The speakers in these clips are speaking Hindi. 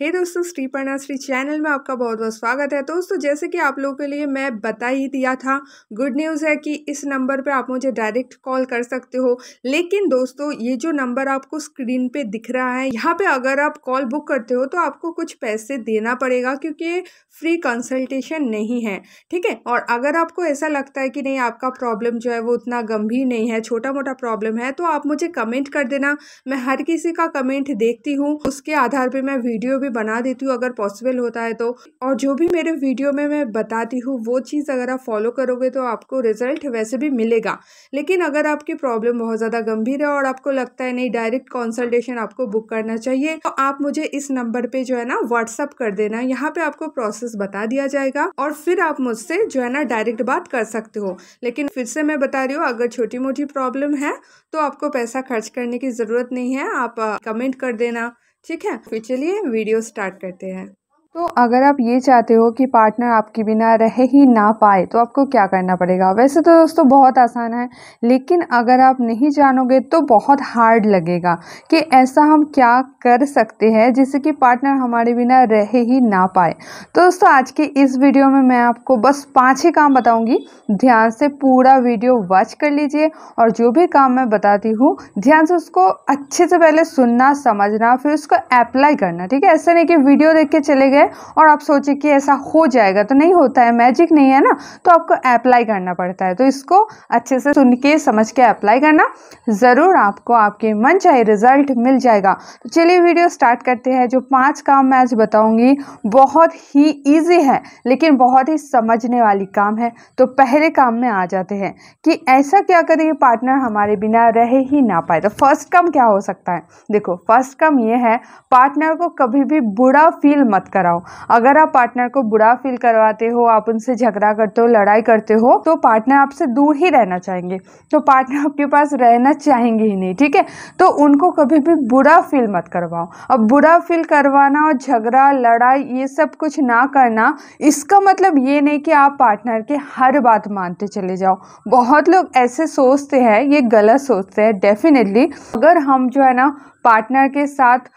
हे hey दोस्तों श्री चैनल में आपका बहुत बहुत स्वागत है दोस्तों जैसे कि आप लोगों के लिए मैं बता ही दिया था गुड न्यूज़ है कि इस नंबर पे आप मुझे डायरेक्ट कॉल कर सकते हो लेकिन दोस्तों ये जो नंबर आपको स्क्रीन पे दिख रहा है यहाँ पे अगर आप कॉल बुक करते हो तो आपको कुछ पैसे देना पड़ेगा क्योंकि फ्री कंसल्टेशन नहीं है ठीक है और अगर आपको ऐसा लगता है कि नहीं आपका प्रॉब्लम जो है वो उतना गंभीर नहीं है छोटा मोटा प्रॉब्लम है तो आप मुझे कमेंट कर देना मैं हर किसी का कमेंट देखती हूँ उसके आधार पर मैं वीडियो भी बना देती हूँ अगर पॉसिबल होता है तो और जो भी मेरे वीडियो में मैं बताती हूँ वो चीज़ अगर आप फॉलो करोगे तो आपको रिजल्ट वैसे भी मिलेगा लेकिन अगर आपकी प्रॉब्लम बहुत ज़्यादा गंभीर है और आपको लगता है नहीं डायरेक्ट कंसल्टेशन आपको बुक करना चाहिए तो आप मुझे इस नंबर पर जो है ना व्हाट्सअप कर देना यहाँ पर आपको प्रोसेस बता दिया जाएगा और फिर आप मुझसे जो है ना डायरेक्ट बात कर सकते हो लेकिन फिर से मैं बता रही हूँ अगर छोटी मोटी प्रॉब्लम है तो आपको पैसा खर्च करने की ज़रूरत नहीं है आप कमेंट कर देना ठीक है फिर चलिए वीडियो स्टार्ट करते हैं तो अगर आप ये चाहते हो कि पार्टनर आपके बिना रह ही ना पाए तो आपको क्या करना पड़ेगा वैसे तो दोस्तों बहुत आसान है लेकिन अगर आप नहीं जानोगे तो बहुत हार्ड लगेगा कि ऐसा हम क्या कर सकते हैं जिससे कि पार्टनर हमारे बिना रह ही ना पाए तो दोस्तों आज के इस वीडियो में मैं आपको बस पाँच ही काम बताऊँगी ध्यान से पूरा वीडियो वॉच कर लीजिए और जो भी काम मैं बताती हूँ ध्यान से उसको अच्छे से पहले सुनना समझना फिर उसको अप्लाई करना ठीक है ऐसा नहीं कि वीडियो देख के चले गए है और आप सोचे कि ऐसा हो जाएगा तो नहीं होता है मैजिक नहीं है ना तो आपको अप्लाई करना पड़ता है तो इसको अच्छे से सुन के समझ के अप्लाई करना ज़रूर आपको आपके मन चाहे रिजल्ट मिल जाएगा तो चलिए वीडियो स्टार्ट करते हैं जो पाँच काम मैं आज बताऊँगी बहुत ही ईजी है लेकिन बहुत ही समझने वाली काम है तो पहले काम में आ जाते हैं कि ऐसा क्या करें पार्टनर हमारे बिना रहे ही ना पाए तो फर्स्ट कम क्या हो सकता है देखो फर्स्ट कम ये है पार्टनर को कभी भी बुरा फील मत कराओ कराओ अगर आप पार्टनर को बुरा फील करवाते हो आप उनसे झगड़ा करते हो लड़ाई करते हो तो पार्टनर आपसे दूर ही रहना चाहेंगे तो पार्टनर आपके पास रहना चाहेंगे ही नहीं ठीक है तो उनको कभी भी बुरा फील मत करवाओ अब बुरा फील करवाना और झगड़ा लड़ाई ये सब कुछ ना करना इसका मतलब ये नहीं कि आप पार्टनर के हर बात मानते चले जाओ बहुत लोग ऐसे सोचते हैं ये गलत सोचते हैं डेफिनेटली अगर हम जो है ना पार्टनर के साथ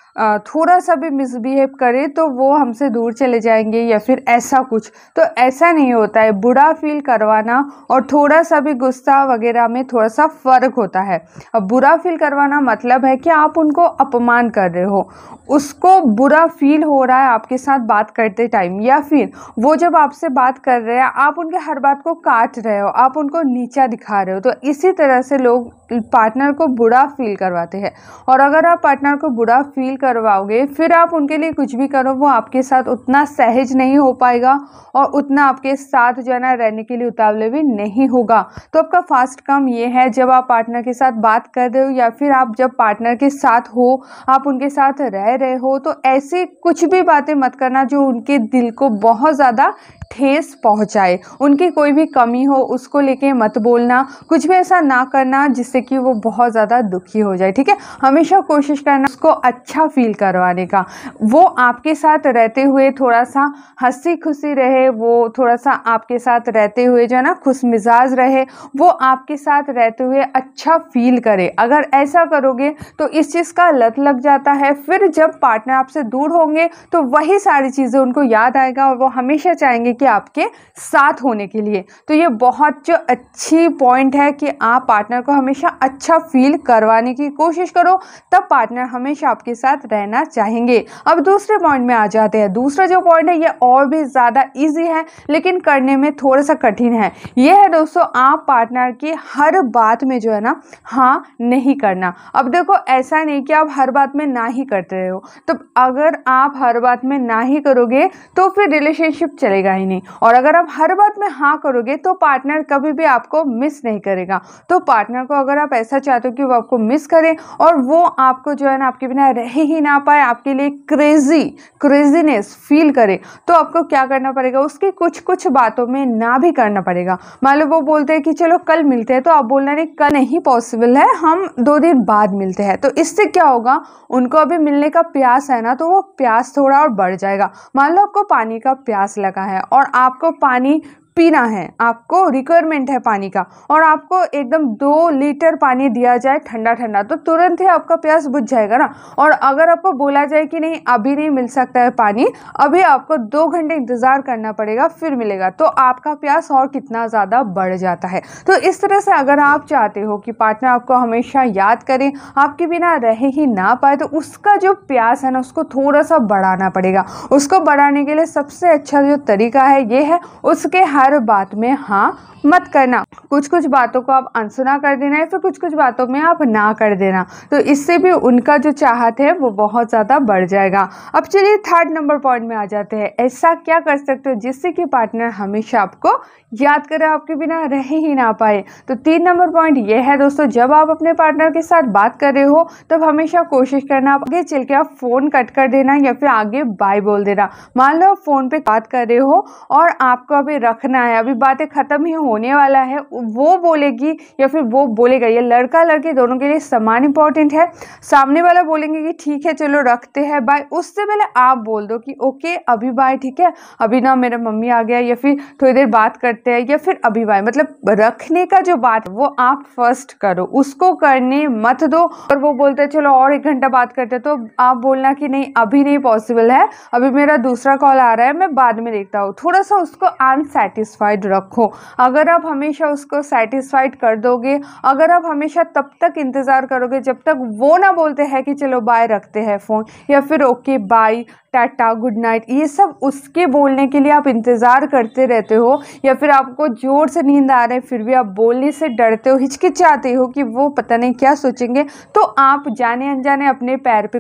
थोड़ा सा भी मिसबिहेव करे तो वो हमसे दूर चले जाएंगे या फिर ऐसा कुछ तो ऐसा नहीं होता है बुरा फील करवाना और थोड़ा सा भी गुस्सा वगैरह में थोड़ा सा फ़र्क होता है अब बुरा फील करवाना मतलब है कि आप उनको अपमान कर रहे हो उसको बुरा फील हो रहा है आपके साथ बात करते टाइम या फिर वो जब आपसे बात कर रहे हैं आप उनके हर बात को काट रहे हो आप उनको नीचा दिखा रहे हो तो इसी तरह से लोग पार्टनर को बुरा फील करवाते हैं और अगर आप पार्टनर को बुरा फील कर करवाओगे फिर आप उनके लिए कुछ भी करो वो आपके साथ उतना सहज नहीं हो पाएगा और उतना आपके साथ जो है ना रहने के लिए उतावले भी नहीं होगा तो आपका फास्ट काम ये है जब आप पार्टनर के साथ बात कर रहे हो या फिर आप जब पार्टनर के साथ हो आप उनके साथ रह रहे हो तो ऐसी कुछ भी बातें मत करना जो उनके दिल को बहुत ज़्यादा ठेस पहुंचाए उनकी कोई भी कमी हो उसको लेके मत बोलना कुछ भी ऐसा ना करना जिससे कि वो बहुत ज़्यादा दुखी हो जाए ठीक है हमेशा कोशिश करना उसको अच्छा फील करवाने का वो आपके साथ रहते हुए थोड़ा सा हंसी खुशी रहे वो थोड़ा सा आपके साथ रहते हुए जो है ना खुश मिजाज रहे वो आपके साथ रहते हुए अच्छा फील करे अगर ऐसा करोगे तो इस चीज़ का लत लग जाता है फिर जब पार्टनर आपसे दूर होंगे तो वही सारी चीज़ें उनको याद आएगा और वो हमेशा चाहेंगे कि आपके साथ होने के लिए तो ये बहुत जो अच्छी पॉइंट है कि आप पार्टनर को हमेशा अच्छा फील करवाने की कोशिश करो तब पार्टनर हमेशा आपके साथ रहना चाहेंगे अब दूसरे पॉइंट में आ जाते हैं दूसरा जो पॉइंट है ये और भी ज़्यादा ईजी है लेकिन करने में थोड़ा सा कठिन है ये है दोस्तों आप पार्टनर की हर बात में जो है ना हाँ नहीं करना अब देखो ऐसा नहीं कि आप हर बात में ना ही करते हो तो अगर आप हर बात में ना ही करोगे तो फिर रिलेशनशिप चलेगा ही नहीं और अगर आप हर बात में हाँ करोगे तो पार्टनर कभी भी आपको मिस नहीं करेगा तो पार्टनर को अगर आप ऐसा चाहते हो कि वो आपको मिस करें और वो आपको जो है ना आपके बिना रह ही ना पाए आपके लिए क्रेजी क्रेजीनेस फील करे तो आपको क्या करना पड़ेगा उसकी कुछ कुछ बातों में ना भी करना पड़ेगा मान लो वो बोलते हैं कि चलो कल मिलते हैं तो आप बोलना नहीं कल नहीं पॉसिबल है हम दो दिन बाद मिलते हैं तो इससे क्या होगा उनको अभी मिलने का प्यास है ना तो वो प्यास थोड़ा और बढ़ जाएगा मान लो आपको पानी का प्यास लगा है और आपको पानी पीना है आपको रिक्वायरमेंट है पानी का और आपको एकदम दो लीटर पानी दिया जाए ठंडा ठंडा तो तुरंत ही आपका प्यास बुझ जाएगा ना और अगर आपको बोला जाए कि नहीं अभी नहीं मिल सकता है पानी अभी आपको दो घंटे इंतज़ार करना पड़ेगा फिर मिलेगा तो आपका प्यास और कितना ज़्यादा बढ़ जाता है तो इस तरह से अगर आप चाहते हो कि पार्टनर आपको हमेशा याद करें आपके बिना रह ही ना पाए तो उसका जो प्यास है ना उसको थोड़ा सा बढ़ाना पड़ेगा उसको बढ़ाने के लिए सबसे अच्छा जो तरीका है ये है उसके हाथ हर बात में हाँ मत करना कुछ कुछ बातों को आप अनसुना कर देना या फिर कुछ कुछ बातों में आप ना कर देना तो इससे भी उनका जो चाहत है वो बहुत ज़्यादा बढ़ जाएगा अब चलिए थर्ड नंबर पॉइंट में आ जाते हैं ऐसा क्या कर सकते हो जिससे कि पार्टनर हमेशा आपको याद करे आपके बिना रह ही ना पाए तो तीन नंबर पॉइंट ये है दोस्तों जब आप अपने पार्टनर के साथ बात कर रहे हो तब हमेशा कोशिश करना आगे चल के आप फ़ोन कट कर देना या फिर आगे बाय बोल देना मान लो आप फ़ोन पर बात कर रहे हो और आपको अभी रखना करना है अभी बातें ख़त्म ही होने वाला है वो बोलेगी या फिर वो बोलेगा ये लड़का लड़की दोनों के लिए समान इंपॉर्टेंट है सामने वाला बोलेंगे कि ठीक है चलो रखते हैं बाय उससे पहले आप बोल दो कि ओके अभी बाय ठीक है अभी ना मेरा मम्मी आ गया या फिर थोड़ी देर बात करते हैं या फिर अभी बाय मतलब रखने का जो बात वो आप फर्स्ट करो उसको करने मत दो और वो बोलते हैं चलो और एक घंटा बात करते तो आप बोलना कि नहीं अभी नहीं पॉसिबल है अभी मेरा दूसरा कॉल आ रहा है मैं बाद में देखता हूँ थोड़ा सा उसको अनसेटिस्फ सेटिस्फाइड रखो अगर आप हमेशा उसको सेटिस्फाइड कर दोगे अगर आप हमेशा तब तक इंतज़ार करोगे जब तक वो ना बोलते हैं कि चलो बाय रखते हैं फ़ोन या फिर okay bye tata good night ये सब उसके बोलने के लिए आप इंतज़ार करते रहते हो या फिर आपको ज़ोर से नींद आ रहे फिर भी आप बोलने से डरते हो हिचकिचाते हो कि वो पता नहीं क्या सोचेंगे तो आप जाने अनजाने अपने पैर पे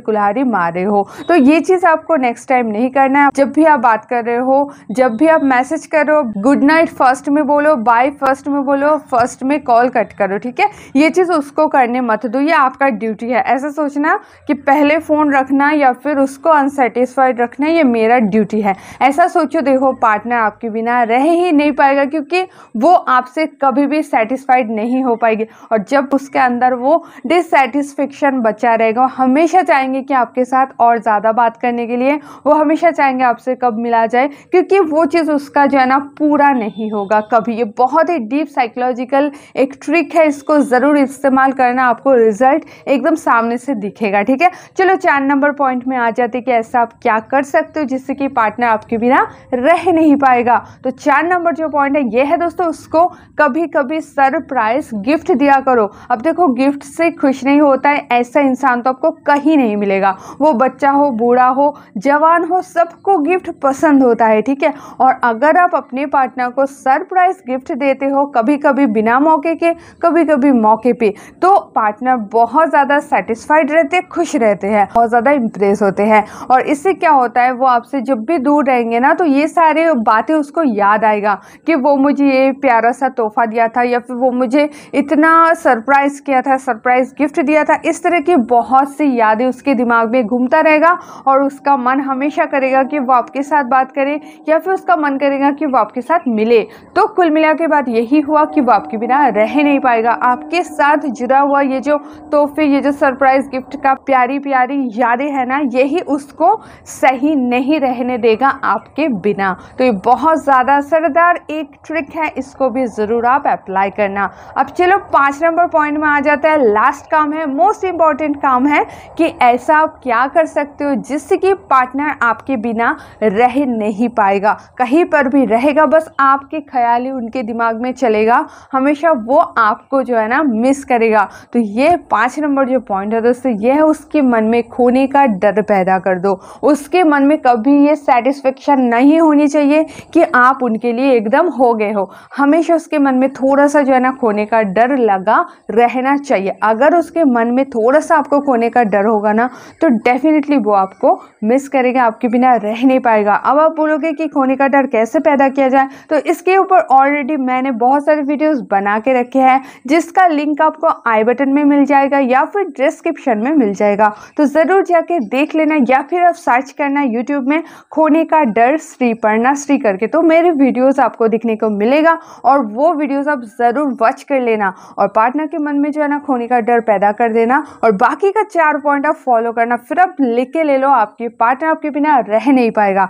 मार रहे हो तो ये चीज़ आपको नेक्स्ट टाइम नहीं करना है जब भी आप बात कर रहे हो जब भी आप मैसेज कर रहे हो गुड नाइट फर्स्ट में बोलो बाय फर्स्ट में बोलो फर्स्ट में कॉल कट करो ठीक है ये चीज़ उसको करने मत दो ये आपका ड्यूटी है ऐसा सोचना कि पहले फ़ोन रखना या फिर उसको अनसेटिस्फाई सेटिस्फाइड रखना ये मेरा ड्यूटी है ऐसा सोचो देखो पार्टनर आपके बिना रह ही नहीं पाएगा क्योंकि वो आपसे कभी भी सेटिस्फाइड नहीं हो पाएगी और जब उसके अंदर वो डिससेटिस्फेक्शन बचा रहेगा हमेशा चाहेंगे कि आपके साथ और ज़्यादा बात करने के लिए वो हमेशा चाहेंगे आपसे कब मिला जाए क्योंकि वो चीज़ उसका जो है ना पूरा नहीं होगा कभी ये बहुत ही डीप साइकोलॉजिकल एक ट्रिक है इसको ज़रूर इस्तेमाल करना आपको रिजल्ट एकदम सामने से दिखेगा ठीक है चलो चार नंबर पॉइंट में आ जाते कि ऐसा आप क्या कर सकते हो जिससे कि पार्टनर आपके बिना रह नहीं पाएगा तो चार नंबर जो पॉइंट है ये है दोस्तों उसको कभी कभी सरप्राइज गिफ्ट दिया करो अब देखो गिफ्ट से खुश नहीं होता है ऐसा इंसान तो आपको कहीं नहीं मिलेगा वो बच्चा हो बूढ़ा हो जवान हो सबको गिफ्ट पसंद होता है ठीक है और अगर आप अपने पार्टनर को सरप्राइज गिफ्ट देते हो कभी कभी बिना मौके के कभी कभी मौके पे तो पार्टनर बहुत ज़्यादा सेटिस्फाइड रहते खुश रहते हैं बहुत ज़्यादा इम्प्रेस होते हैं और इसी क्या होता है वो आपसे जब भी दूर रहेंगे ना तो ये सारे बातें उसको याद आएगा कि वो मुझे ये प्यारा सा तोहफा दिया था या फिर वो मुझे इतना सरप्राइज़ किया था सरप्राइज़ गिफ्ट दिया था इस तरह की बहुत सी यादें उसके दिमाग में घूमता रहेगा और उसका मन हमेशा करेगा कि वो आपके साथ बात करे या फिर उसका मन करेगा कि वो आपके साथ मिले तो कुल मिला के बाद यही हुआ कि वो आपके बिना रह नहीं पाएगा आपके साथ जुड़ा हुआ ये जो तोहफे ये जो सरप्राइज़ गिफ्ट का प्यारी प्यारी यादें है ना यही उसको सही नहीं रहने देगा आपके बिना तो ये बहुत ज़्यादा असरदार एक ट्रिक है इसको भी ज़रूर आप अप्लाई करना अब चलो पाँच नंबर पॉइंट में आ जाता है लास्ट काम है मोस्ट इम्पॉर्टेंट काम है कि ऐसा आप क्या कर सकते हो जिससे कि पार्टनर आपके बिना रह नहीं पाएगा कहीं पर भी रहेगा बस आपके ख्याल ही उनके दिमाग में चलेगा हमेशा वो आपको जो है ना मिस करेगा तो ये पाँच नंबर जो पॉइंट है दोस्तों यह उसके मन में खोने का डर पैदा कर दो उस उसके मन में कभी ये सेटिस्फेक्शन नहीं होनी चाहिए कि आप उनके लिए एकदम हो गए हो हमेशा उसके मन में थोड़ा सा जो है ना खोने का डर लगा रहना चाहिए अगर उसके मन में थोड़ा सा आपको खोने का डर होगा ना तो डेफिनेटली वो आपको मिस करेगा आपके बिना रह नहीं पाएगा अब आप बोलोगे कि खोने का डर कैसे पैदा किया जाए तो इसके ऊपर ऑलरेडी मैंने बहुत सारे वीडियोज़ बना के रखे हैं जिसका लिंक आपको आई बटन में मिल जाएगा या फिर डिस्क्रिप्शन में मिल जाएगा तो ज़रूर जाके देख लेना या फिर आप सर्च सर्च करना यूट्यूब में खोने का डर श्री पढ़ना श्री करके तो मेरे वीडियोस आपको दिखने को मिलेगा और वो वीडियोस आप ज़रूर वॉच कर लेना और पार्टनर के मन में जो है ना खोने का डर पैदा कर देना और बाकी का चार पॉइंट आप फॉलो करना फिर आप लिख के ले लो आपके पार्टनर आपके बिना रह नहीं पाएगा